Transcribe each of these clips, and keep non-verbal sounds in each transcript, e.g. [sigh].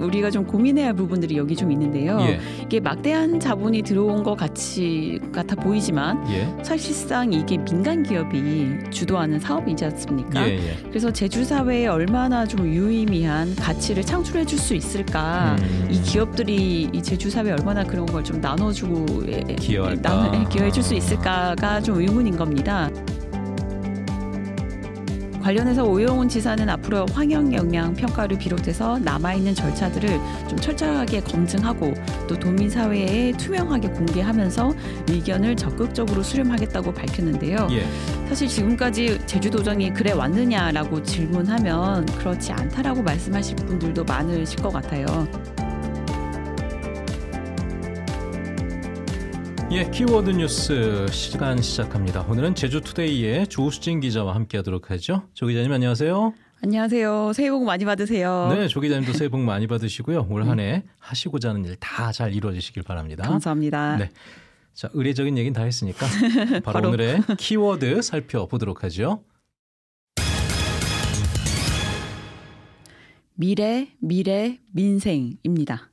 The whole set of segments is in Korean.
우리가 좀 고민해야 할 부분들이 여기 좀 있는데요. 예. 이게 막대한 자본이 들어온 것 같이 같아 보이지만 예. 사실상 이게 민간 기업이 주도하는 사업이지 않습니까? 예예. 예. 그래서 제주 사회에 얼마나 좀 유의미한 가치를 창출해 줄 수 있을까? 음. 이 기업들이 이 제주 사회 에 얼마나 그런 걸 좀 나눠주고 예, 기여할까? 나눠 기여해 줄 수 있을까가 좀 의문인 겁니다. 관련해서 오영훈 지사는 앞으로 환경 영향 평가를 비롯해서 남아있는 절차들을 좀 철저하게 검증하고 또 도민 사회에 투명하게 공개하면서 의견을 적극적으로 수렴하겠다고 밝혔는데요. 예. 사실 지금까지 제주도정이 그래 왔느냐라고 질문하면 그렇지 않다라고 말씀하실 분들도 많으실 것 같아요. 예, 키워드 뉴스 시간 시작합니다. 오늘은 제주투데이의 조수진 기자와 함께하도록 하죠. 조 기자님 안녕하세요. 안녕하세요. 새해 복 많이 받으세요. 네, 조 기자님도 새해 복 많이 받으시고요. [laughs] 올 한해 네. 하시고자 하는 일 다 잘 이루어지시길 바랍니다. 감사합니다. 네. 자, 의례적인 얘기는 다 했으니까 [laughs] 바로, 바로 오늘의 [laughs] 키워드 살펴보도록 하죠. 미래, 미래, 민생입니다.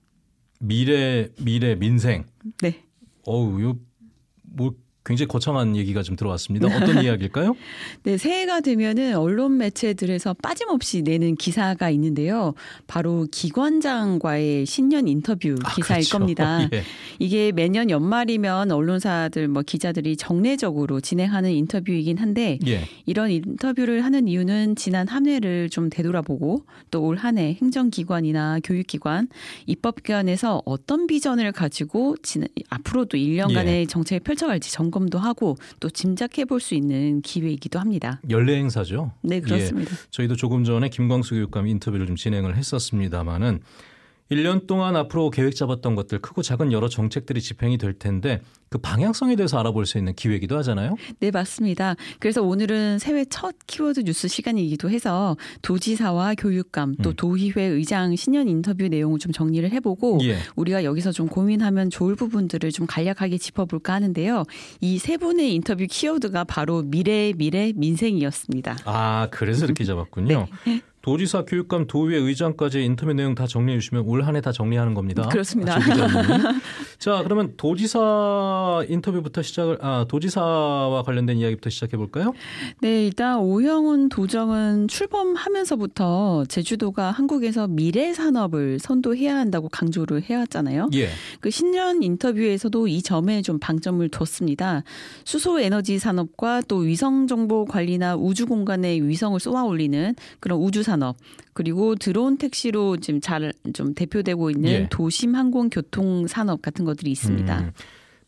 미래, 미래, 민생. 네. 어우, 요뭐 굉장히 거창한 얘기가 좀 들어왔습니다. 어떤 [laughs] 이야기일까요? 네, 새해가 되면은 언론 매체들에서 빠짐없이 내는 기사가 있는데요. 바로 기관장과의 신년 인터뷰 아, 기사일 그렇죠. 겁니다. [laughs] 예. 이게 매년 연말이면 언론사들 뭐 기자들이 정례적으로 진행하는 인터뷰이긴 한데 예. 이런 인터뷰를 하는 이유는 지난 한 해를 좀 되돌아보고 또 올 한 해 행정기관이나 교육기관, 입법기관에서 어떤 비전을 가지고 지난, 앞으로도 1년간의 예. 정책을 펼쳐갈지 정 점검도 하고 또 짐작해 볼 수 있는 기회이기도 합니다. 연례 행사죠. 네, 예. 그렇습니다. 예, 저희도 조금 전에 김광수 교육감 인터뷰를 좀 진행을 했었습니다마는 1년 동안 앞으로 계획 잡았던 것들 크고 작은 여러 정책들이 집행이 될 텐데 그 방향성에 대해서 알아볼 수 있는 기회이기도 하잖아요. 네, 맞습니다. 그래서 오늘은 새해 첫 키워드 뉴스 시간이기도 해서 도지사와 교육감 또 음. 도의회 의장 신년 인터뷰 내용을 좀 정리를 해보고 예. 우리가 여기서 좀 고민하면 좋을 부분들을 좀 간략하게 짚어볼까 하는데요. 이 세 분의 인터뷰 키워드가 바로 미래 의 미래 민생이었습니다. 아, 그래서 이렇게 잡았군요. [laughs] 네. 도지사, 교육감, 도의회 의장까지 인터뷰 내용 다 정리해 주시면 올 한 해 다 정리하는 겁니다. 그렇습니다. 아, [laughs] 자, 네. 그러면 도지사 인터뷰부터 시작을 아, 도지사와 관련된 이야기부터 시작해 볼까요? 네, 일단 오영훈 도정은 출범하면서부터 제주도가 한국에서 미래 산업을 선도해야 한다고 강조를 해왔잖아요. 예. 그 신년 인터뷰에서도 이 점에 좀 방점을 뒀습니다. 수소 에너지 산업과 또 위성 정보 관리나 우주 공간의 위성을 쏘아 올리는 그런 우주 산업 산업 그리고 드론 택시로 지금 잘 좀 대표되고 있는 예. 도심 항공 교통 산업 같은 것들이 있습니다. 음.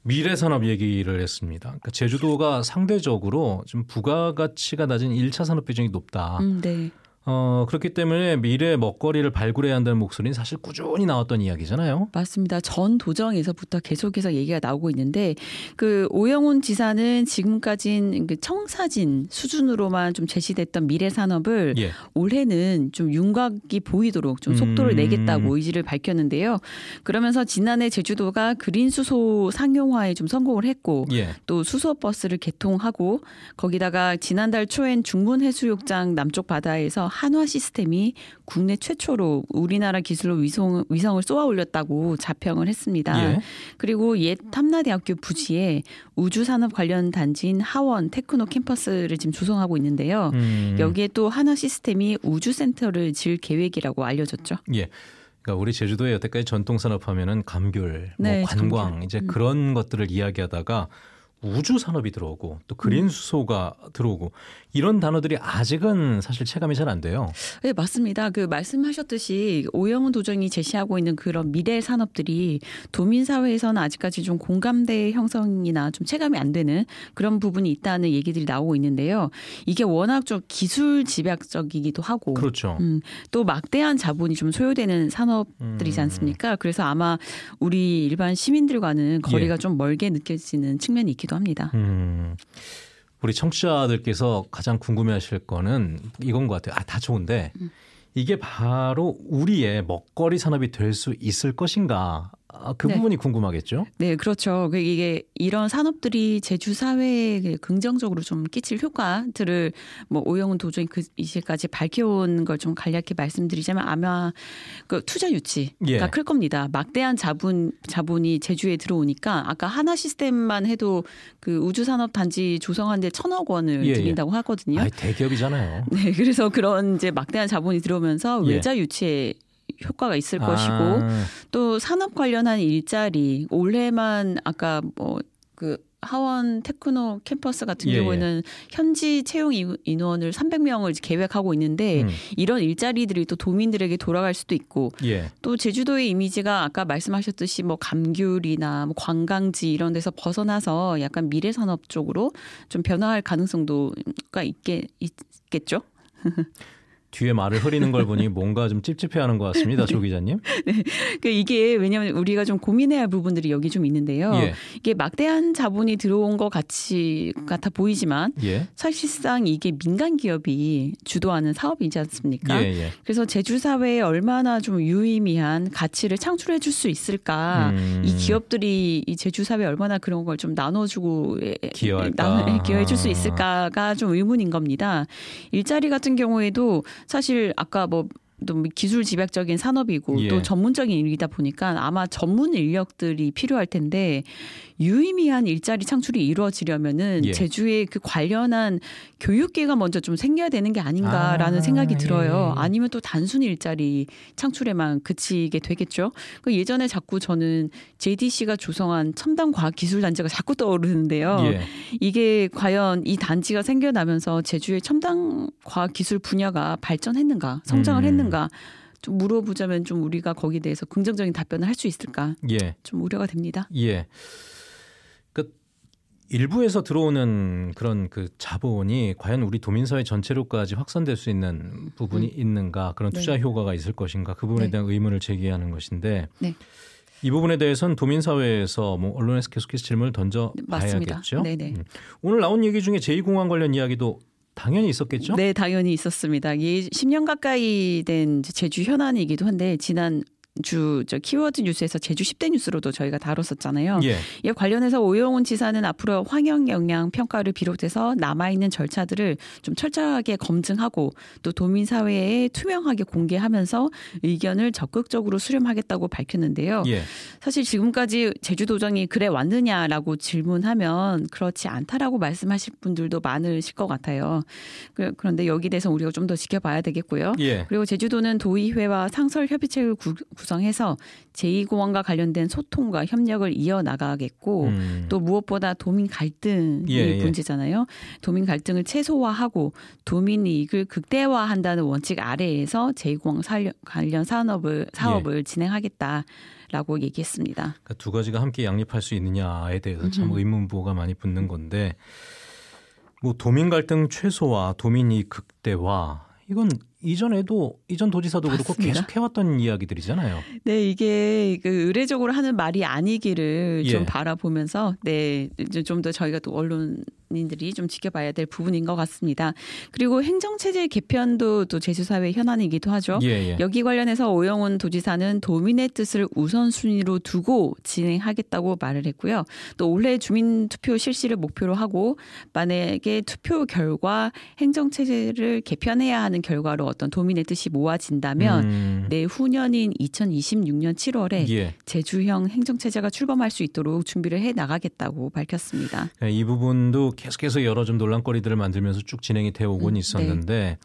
미래 산업 얘기를 했습니다. 그러니까 제주도가 상대적으로 지금 부가가치가 낮은 1차 산업 비중이 높다. 음, 네. 어, 그렇기 때문에 미래의 먹거리를 발굴해야 한다는 목소리는 사실 꾸준히 나왔던 이야기잖아요. 맞습니다. 전 도정에서부터 계속해서 얘기가 나오고 있는데 그 오영훈 지사는 지금까진 그 청사진 수준으로만 좀 제시됐던 미래 산업을 예. 올해는 좀 윤곽이 보이도록 좀 속도를 음... 내겠다고 의지를 밝혔는데요. 그러면서 지난해 제주도가 그린 수소 상용화에 좀 성공을 했고 예. 또 수소 버스를 개통하고 거기다가 지난달 초엔 중문 해수욕장 남쪽 바다에서 한화 시스템이 국내 최초로 우리나라 기술로 위성, 위성을 쏘아 올렸다고 자평을 했습니다. 예. 그리고 옛 탐나대학교 부지에 우주산업 관련 단지인 하원 테크노 캠퍼스를 지금 조성하고 있는데요. 음. 여기에 또 한화 시스템이 우주센터를 지을 계획이라고 알려졌죠. 예. 그러니까 우리 제주도의 여태까지 전통 산업 하면은 감귤, 뭐 네, 뭐 관광 정말. 이제 음. 그런 음. 것들을 이야기하다가 우주 산업이 들어오고 또 그린 음. 수소가 들어오고 이런 단어들이 아직은 사실 체감이 잘 안 돼요. 네 맞습니다. 그 말씀하셨듯이 오영훈 도정이 제시하고 있는 그런 미래 산업들이 도민 사회에서는 아직까지 좀 공감대 형성이나 좀 체감이 안 되는 그런 부분이 있다는 얘기들이 나오고 있는데요. 이게 워낙 좀 기술 집약적이기도 하고, 그렇죠. 음, 또 막대한 자본이 좀 소요되는 산업들이지 음. 않습니까? 그래서 아마 우리 일반 시민들과는 거리가 예. 좀 멀게 느껴지는 측면이 있기도. 있기도 합니다. 음, 우리 청취자들께서 가장 궁금해하실 거는 이건 것 같아요. 아, 다 좋은데 음. 이게 바로 우리의 먹거리 산업이 될 수 있을 것인가 아, 그 네. 부분이 궁금하겠죠? 네, 그렇죠. 그 이게 이런 산업들이 제주 사회에 긍정적으로 좀 끼칠 효과들을 뭐 오영훈 도전이 그 이제까지 밝혀온 걸 좀 간략히 말씀드리자면 아마 그 투자 유치가 예. 클 겁니다. 막대한 자본 자본이 제주에 들어오니까 아까 하나 시스템만 해도 그 우주 산업 단지 조성하는데 천억 원을 예, 예, 들인다고 하거든요. 아이, 대기업이잖아요. [laughs] 네, 그래서 그런 이제 막대한 자본이 들어오면서 예. 외자 유치에 효과가 있을 아. 것이고 또 산업 관련한 일자리 올해만 아까 뭐 그 하원 테크노 캠퍼스 같은 예, 경우에는 예. 현지 채용 인원을 300명을 계획하고 있는데 음. 이런 일자리들이 또 도민들에게 돌아갈 수도 있고 예. 또 제주도의 이미지가 아까 말씀하셨듯이 뭐 감귤이나 뭐 관광지 이런 데서 벗어나서 약간 미래 산업 쪽으로 좀 변화할 가능성도가 있게 있겠죠. [laughs] 뒤에 말을 흐리는 걸 보니 뭔가 좀 찝찝해하는 것 같습니다, 조 기자님. [laughs] 네, 그러니까 이게 왜냐하면 우리가 좀 고민해야 할 부분들이 여기 좀 있는데요. 예. 이게 막대한 자본이 들어온 것 같이 같아 보이지만 예. 사실상 이게 민간 기업이 주도하는 사업이지 않습니까? 예, 예. 그래서 제주 사회에 얼마나 좀 유의미한 가치를 창출해 줄 수 있을까? 음. 이 기업들이 이 제주 사회 에 얼마나 그런 걸 좀 나눠주고 기여할까? 나 기여해 줄수 아. 있을까가 좀 의문인 겁니다. 일자리 같은 경우에도 사실 아까 뭐또 기술 집약적인 산업이고 예. 또 전문적인 일이다 보니까 아마 전문 인력들이 필요할 텐데 유의미한 일자리 창출이 이루어지려면은 예. 제주에 그 관련한 교육계가 먼저 좀 생겨야 되는 게 아닌가라는 아, 생각이 예. 들어요. 예. 아니면 또 단순 일자리 창출에만 그치게 되겠죠. 그 예전에 자꾸 저는 JDC가 조성한 첨단 과학 기술 단체가 자꾸 떠오르는데요. 예. 이게 과연 이 단지가 생겨나면서 제주의 첨단 과학 기술 분야가 발전했는가, 성장을 음. 했는가 좀 물어보자면 좀 우리가 거기에 대해서 긍정적인 답변을 할 수 있을까? 예. 좀 우려가 됩니다. 예. 그 일부에서 들어오는 그런 그 자본이 과연 우리 도민사회 전체로까지 확산될 수 있는 부분이 음. 있는가? 그런 네. 투자 네. 효과가 있을 것인가? 그 부분에 네. 대한 의문을 제기하는 것인데. 네. 이 부분에 대해서는 도민 사회에서 뭐 언론에서 계속해서 질문을 던져 네, 봐야겠죠. 네네. 음. 오늘 나온 얘기 중에 제2공항 관련 이야기도 당연히 있었겠죠? 네, 당연히 있었습니다. 10년 가까이 된 제주 현안이기도 한데 지난 주저 키워드 뉴스에서 제주 10대 뉴스로도 저희가 다뤘었잖아요. 예. 이에 관련해서 오영훈 지사는 앞으로 환경 영향 평가를 비롯해서 남아 있는 절차들을 좀 철저하게 검증하고 또 도민 사회에 투명하게 공개하면서 의견을 적극적으로 수렴하겠다고 밝혔는데요. 예. 사실 지금까지 제주도정이 그래 왔느냐라고 질문하면 그렇지 않다라고 말씀하실 분들도 많으실 것 같아요. 그, 그런데 그 여기 대해서 우리가 좀 더 지켜봐야 되겠고요. 예. 그리고 제주도는 도의회와 상설협의체를 구, 구성해서 제2공항과 관련된 소통과 협력을 이어나가겠고 음. 또 무엇보다 도민 갈등이 예, 예. 문제잖아요. 도민 갈등을 최소화하고 도민 이익을 극대화한다는 원칙 아래에서 제2공항 관련 산업을, 사업을 예. 진행하겠다. 라고 얘기했습니다. 그러니까 두 가지가 함께 양립할 수 있느냐에 대해서 참 의문부호가 많이 붙는 건데 뭐 도민 갈등 최소화, 도민 이 극대화 이건 이전에도 이전 도지사도 맞습니다. 그렇고 계속 해왔던 이야기들이잖아요. 네, 이게 그 의례적으로 하는 말이 아니기를 예. 좀 바라보면서 네, 좀 더 저희가 또 언론 인들이 좀 지켜봐야 될 부분인 것 같습니다. 그리고 행정체제 개편도 또 제주사회 현안이기도 하죠. 예, 예. 여기 관련해서 오영훈 도지사는 도민의 뜻을 우선순위로 두고 진행하겠다고 말을 했고요. 또 올해 주민투표 실시를 목표로 하고 만약에 투표 결과 행정체제를 개편해야 하는 결과로 어떤 도민의 뜻이 모아진다면 음. 내 네, 후년인 2026년 7월에 예. 제주형 행정체제가 출범할 수 있도록 준비를 해 나가겠다고 밝혔습니다. 네, 이 부분도 계속해서 여러 좀 논란거리들을 만들면서 쭉 진행이 되어 오곤 음, 네. 있었는데 네.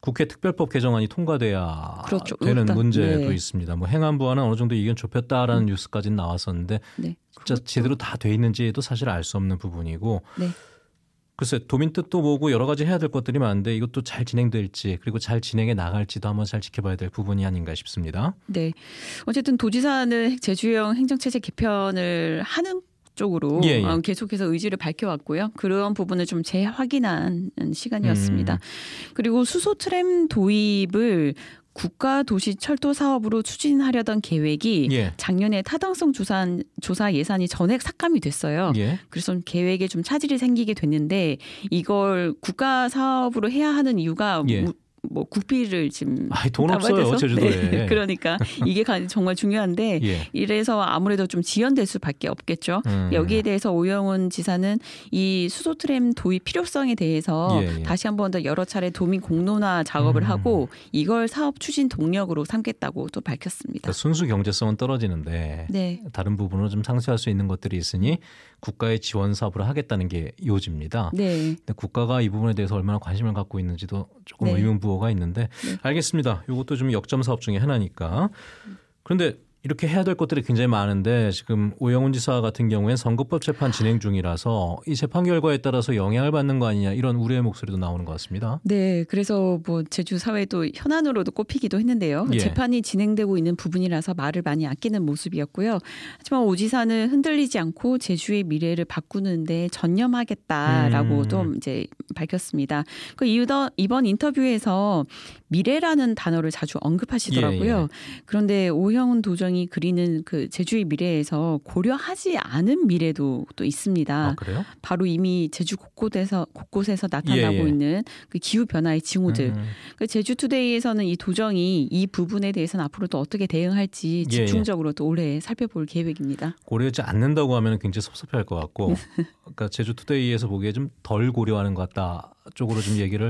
국회 특별법 개정안이 통과돼야 그렇죠. 되는 일단, 문제도 네. 있습니다. 뭐 행안부와는 어느 정도 의견 좁혔다라는 음. 뉴스까지 나왔었는데 네. 진짜 그렇죠. 제대로 다 돼 있는지도 사실 알 수 없는 부분이고 네. 글쎄 도민 뜻도 보고 여러 가지 해야 될 것들이 많은데 이것도 잘 진행될지 그리고 잘 진행해 나갈지도 한번 잘 지켜봐야 될 부분이 아닌가 싶습니다. 네. 어쨌든 도지사는 제주형 행정체제 개편을 하는 쪽으로 예, 예. 어, 계속해서 의지를 밝혀왔고요. 그런 부분을 좀 재확인한 시간이었습니다. 음. 그리고 수소 트램 도입을 국가 도시 철도 사업으로 추진하려던 계획이 예. 작년에 타당성 조산, 조사 예산이 전액 삭감이 됐어요. 예. 그래서 좀 계획에 좀 차질이 생기게 됐는데 이걸 국가 사업으로 해야 하는 이유가 예. 뭐 국비를 지금 아이, 돈 없어요 제주도에. 네. [laughs] 그러니까 이게 정말 중요한데 예. 이래서 아무래도 좀 지연될 수밖에 없겠죠. 음. 여기에 대해서 오영훈 지사는 이 수소 트램 도입 필요성에 대해서 예. 예. 다시 한번 더 여러 차례 도민 공론화 작업을 음. 하고 이걸 사업 추진 동력으로 삼겠다고 또 밝혔습니다. 그러니까 순수 경제성은 떨어지는데 네. 다른 부분으좀 상쇄할 수 있는 것들이 있으니 국가의 지원 사업을 하겠다는 게 요지입니다. 네. 근데 국가가 이 부분에 대해서 얼마나 관심을 갖고 있는지도 조금 네. 의문부호 정가 있는데 네. 알겠습니다. 이것도 좀 역점 사업 중에 하나니까. 그런데 이렇게 해야 될 것들이 굉장히 많은데 지금 오영훈 지사 같은 경우엔 선거법 재판 진행 중이라서 이 재판 결과에 따라서 영향을 받는 거 아니냐 이런 우려의 목소리도 나오는 것 같습니다. 네, 그래서 뭐 제주 사회도 현안으로도 꼽히기도 했는데요. 예. 재판이 진행되고 있는 부분이라서 말을 많이 아끼는 모습이었고요. 하지만 오 지사는 흔들리지 않고 제주의 미래를 바꾸는데 전념하겠다라고 음. 이제 밝혔습니다. 그 이유도 이번 인터뷰에서 미래라는 단어를 자주 언급하시더라고요. 예, 예. 그런데 오영훈 도정이 전망이 그리는 그 제주의 미래에서 고려하지 않은 미래도 또 있습니다. 아, 바로 이미 제주 곳곳에서 곳곳에서 나타나고 예, 예. 있는 그 기후 변화의 징후들. 음. 음. 그 제주 투데이에서는 이 도정이 이 부분에 대해서는 앞으로 또 어떻게 대응할지 예, 예. 집중적으로 또 올해 살펴볼 계획입니다. 고려하지 않는다고 하면 굉장히 섭섭해할 것 같고, [laughs] 그러니까 제주 투데이에서 보기에 좀 덜 고려하는 것 같다 쪽으로 좀 얘기를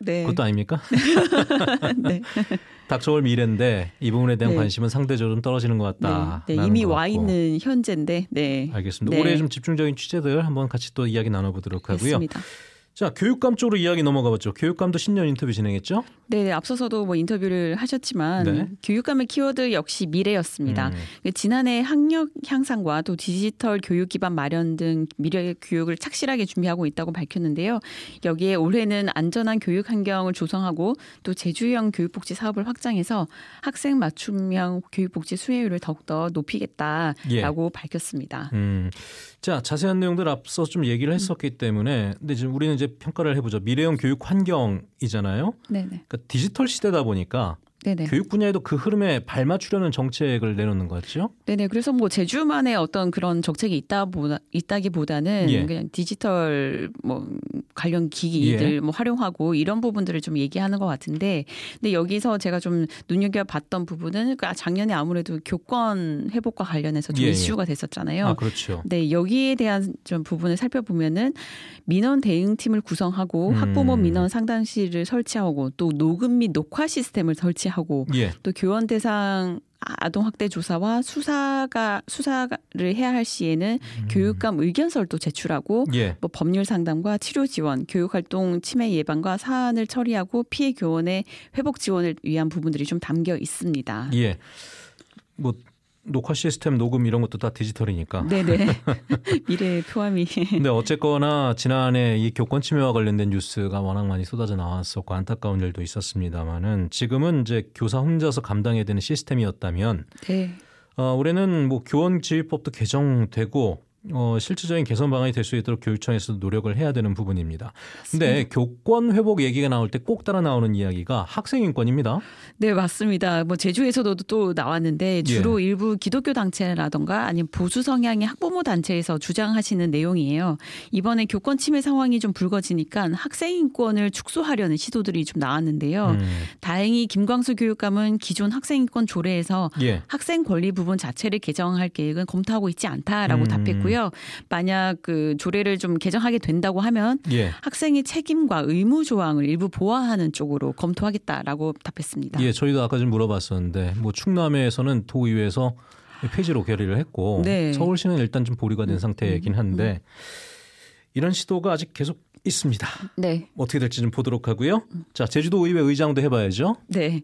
네. 그것도 아닙니까? [laughs] 네. [laughs] 닥쳐올 미래인데 이 부분에 대한 네. 관심은 상대적으로 좀 떨어. 떨어지는 것 같다. 네, 네, 이미 것와 있는 현재인데. 네. 알겠습니다. 네. 올해 좀 집중적인 취재들 한번 같이 또 이야기 나눠보도록 하고요. 알겠습니다. 자 교육감 쪽으로 이야기 넘어가봤죠. 교육감도 신년 인터뷰 진행했죠. 네, 앞서서도 뭐 인터뷰를 하셨지만 네. 교육감의 키워드 역시 미래였습니다. 음. 그 지난해 학력 향상과 또 디지털 교육 기반 마련 등 미래 교육을 착실하게 준비하고 있다고 밝혔는데요. 여기에 올해는 안전한 교육 환경을 조성하고 또 제주형 교육복지 사업을 확장해서 학생 맞춤형 교육복지 수혜율을 더욱더 높이겠다라고 예. 밝혔습니다. 음. 자 자세한 내용들 앞서 좀 얘기를 했었기 때문에 근데 지금 우리는 이제 이제 평가를 해보죠. 미래형 교육 환경이잖아요. 네네. 그러니까 디지털 시대다 보니까 네네. 교육 분야에도 그 흐름에 발맞추려는 정책을 내놓는 거죠? 네네. 그래서 뭐 제주만의 어떤 그런 정책이 있다 보다 있다기보다는 예. 그냥 디지털 뭐 관련 기기들 예. 뭐 활용하고 이런 부분들을 좀 얘기하는 것 같은데, 근데 여기서 제가 좀 눈여겨 봤던 부분은 그러니까 작년에 아무래도 교권 회복과 관련해서 좀 예, 예. 이슈가 됐었잖아요. 아, 그렇죠. 네 여기에 대한 좀 부분을 살펴보면은 민원 대응팀을 구성하고 음. 학부모 민원 상담실을 설치하고 또 녹음 및 녹화 시스템을 설치하고 하고 예. 또 교원 대상 아동 학대 조사와 수사가 수사를 해야 할 시에는 음. 교육감 의견서를또 제출하고 예. 뭐 법률 상담과 치료 지원, 교육 활동 침해 예방과 사안을 처리하고 피해 교원의 회복 지원을 위한 부분들이 좀 담겨 있습니다. 예. 뭐 녹화 시스템 녹음 이런 것도 다 디지털이니까. 네네. [laughs] [laughs] 미래의 표함이. 근데 어쨌거나 지난해 이 교권 침해와 관련된 뉴스가 워낙 많이 쏟아져 나왔었고 안타까운 일도 있었습니다만은 지금은 이제 교사 혼자서 감당해야 되는 시스템이었다면. 네. 어, 올해는 뭐 교원 지휘법도 개정되고 어, 실질적인 개선 방안이 될 수 있도록 교육청에서도 노력을 해야 되는 부분입니다. 맞습 근데 교권 회복 얘기가 나올 때 꼭 따라 나오는 이야기가 학생 인권입니다. 네, 맞습니다. 뭐 제주에서도 또 나왔는데 예. 주로 예. 일부 기독교 단체라던가 아니면 보수 성향의 학부모 단체에서 주장하시는 내용이에요. 이번에 교권 침해 상황이 좀 불거지니까 학생 인권을 축소하려는 시도들이 좀 나왔는데요. 음. 다행히 김광수 교육감은 기존 학생 인권 조례에서 예. 학생 권리 부분 자체를 개정할 계획은 검토하고 있지 않다라고 음. 답했고요. 있고요. 만약 그 조례를 좀 개정하게 된다고 하면 예. 학생의 책임과 의무 조항을 일부 보완하는 쪽으로 검토하겠다라고 답했습니다. 예, 저희도 아까 좀 물어봤었는데 뭐 충남에서는 도의회에서 폐지로 결의를 했고 네. 서울시는 일단 좀 보류가 된 상태이긴 음, 음, 음. 한데 음. 이런 시도가 아직 계속 있습니다. 네. 어떻게 될지 는 보도록 하고요. 자, 제주도 의회 의장도 해봐야죠. 네.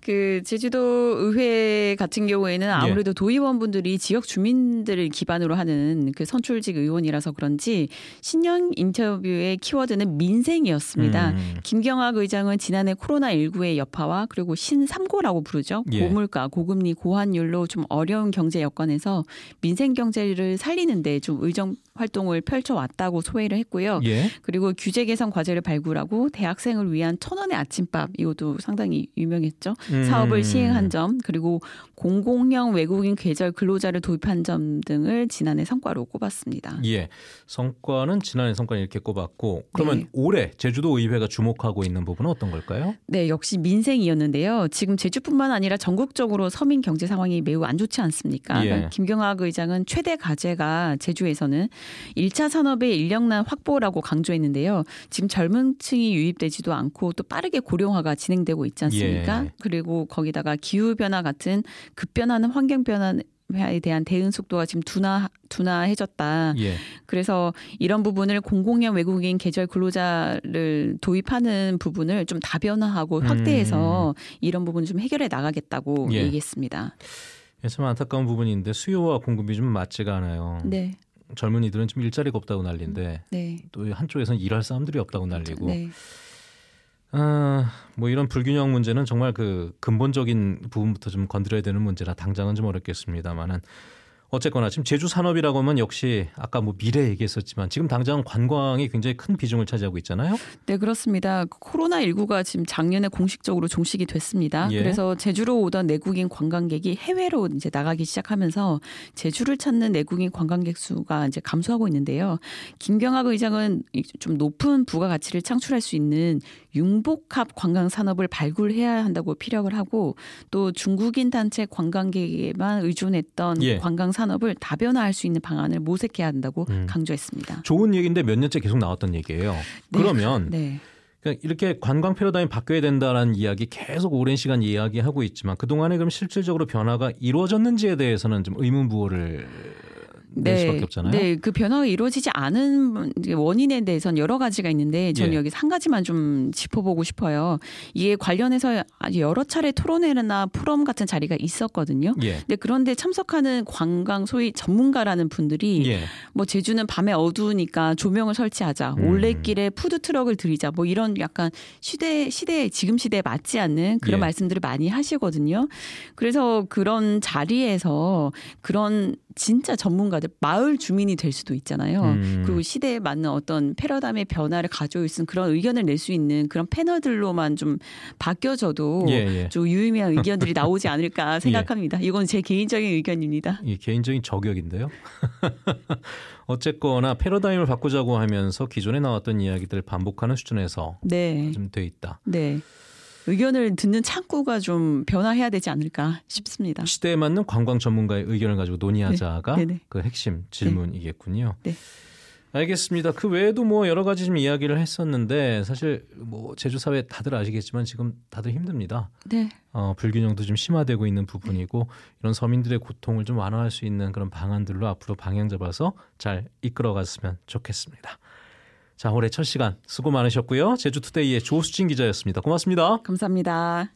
그 제주도 의회 같은 경우에는 아무래도 예. 도의원분들이 지역 주민들을 기반으로 하는 그 선출직 의원이라서 그런지 신년 인터뷰의 키워드는 민생이었습니다. 음. 김경학 의장은 지난해 코로나19의 여파와 그리고 신삼고라고 부르죠. 예. 고물가, 고금리, 고환율로 좀 어려운 경제 여건에서 민생 경제를 살리는데 좀 의정 활동을 펼쳐왔다고 소회를 했고요. 예. 그리고 규제 개선 과제를 발굴하고 대학생을 위한 천 원의 아침밥 이것도 상당히 유명했죠. 음. 사업을 시행한 점 그리고 공공형 외국인 계절 근로자를 도입한 점 등을 지난해 성과로 꼽았습니다. 예, 성과는 지난해 성과 이렇게 꼽았고 그러면 네. 올해 제주도 의회가 주목하고 있는 부분은 어떤 걸까요? 네, 역시 민생이었는데요. 지금 제주뿐만 아니라 전국적으로 서민 경제 상황이 매우 안 좋지 않습니까? 예. 김경학 의장은 최대 과제가 제주에서는 1차 산업의 인력난 확보라고 강조했는데요. 지금 젊은 층이 유입되지도 않고 또 빠르게 고령화가 진행되고 있지 않습니까? 예. 그리고 거기다가 기후 변화 같은 급변하는 환경 변화 에 대한 대응 속도가 지금 둔화 둔화해졌다. 예. 그래서 이런 부분을 공공연 외국인 계절 근로자를 도입하는 부분을 좀 다변화하고 음. 확대해서 음. 이런 부분 좀 해결해 나가겠다고 예. 얘기했습니다. 참 안타까운 부분인데 수요와 공급이 좀 맞지가 않아요. 네. 젊은이들은 지금 일자리가 없다고 난리인데 음, 네. 또 한쪽에서는 일할 사람들이 없다고 네. 난리고 네. 아, 뭐 이런 불균형 문제는 정말 그 근본적인 부분부터 좀 건드려야 되는 문제라 당장은 좀 어렵겠습니다만은 어쨌거나 지금 제주 산업이라고 하면 역시 아까 뭐 미래 얘기했었지만 지금 당장 관광이 굉장히 큰 비중을 차지하고 있잖아요. 네 그렇습니다. 코로나 19가 지금 작년에 공식적으로 종식이 됐습니다. 예. 그래서 제주로 오던 내국인 관광객이 해외로 이제 나가기 시작하면서 제주를 찾는 내국인 관광객 수가 이제 감소하고 있는데요. 김경학 의장은 좀 높은 부가가치를 창출할 수 있는 융복합 관광 산업을 발굴해야 한다고 피력을 하고 또 중국인 단체 관광객에만 의존했던 예. 관광 산업을 다변화할 수 있는 방안을 모색해야 한다고 음. 강조했습니다. 좋은 얘기인데 몇 년째 계속 나왔던 얘기예요. 네. 그러면 [laughs] 네. 이렇게 관광 패러다임이 바뀌어야 된다라는 이야기 계속 오랜 시간 이야기하고 있지만 그동안에 그럼 실질적으로 변화가 이루어졌는지에 대해서는 좀 의문부호를 네, 수밖에 없잖아요. 네, 그 변화가 이루어지지 않은 원인에 대해서는 여러 가지가 있는데 저는 예. 여기서 한 가지만 좀 짚어보고 싶어요. 이에 관련해서 여러 차례 토론회나 포럼 같은 자리가 있었거든요. 예. 근데 그런데 참석하는 관광 소위 전문가라는 분들이 예. 뭐 제주는 밤에 어두우니까 조명을 설치하자, 음. 올레길에 푸드 트럭을 들이자, 뭐 이런 약간 시대 시대 지금 시대에 맞지 않는 그런 예. 말씀들을 많이 하시거든요. 그래서 그런 자리에서 그런 진짜 전문가들 마을 주민이 될 수도 있잖아요. 음. 그리고 시대에 맞는 어떤 패러다임의 변화를 가져올 수 있는 그런 의견을 낼 수 있는 그런 패널들로만 좀 바뀌어져도 예, 예. 좀 유의미한 의견들이 나오지 않을까 [laughs] 예. 생각합니다. 예. 이건 제 개인적인 의견입니다. 예, 개인적인 저격인데요. [laughs] 어쨌거나 패러다임을 바꾸자고 하면서 기존에 나왔던 이야기들을 반복하는 수준에서 네. 좀돼 있다. 네. 의견을 듣는 창구가 좀 변화해야 되지 않을까 싶습니다. 시대에 맞는 관광 전문가의 의견을 가지고 논의하자가 네. 네, 네. 그 핵심 질문이겠군요. 네. 네. 알겠습니다. 그 외에도 뭐 여러 가지 좀 이야기를 했었는데 사실 뭐 제주 사회 다들 아시겠지만 지금 다들 힘듭니다. 네. 어, 불균형도 좀 심화되고 있는 부분이고 네. 이런 서민들의 고통을 좀 완화할 수 있는 그런 방안들로 앞으로 방향 잡아서 잘 이끌어갔으면 좋겠습니다. 자, 올해 첫 시간 수고 많으셨고요. 제주투데이의 조수진 기자였습니다. 고맙습니다. 감사합니다.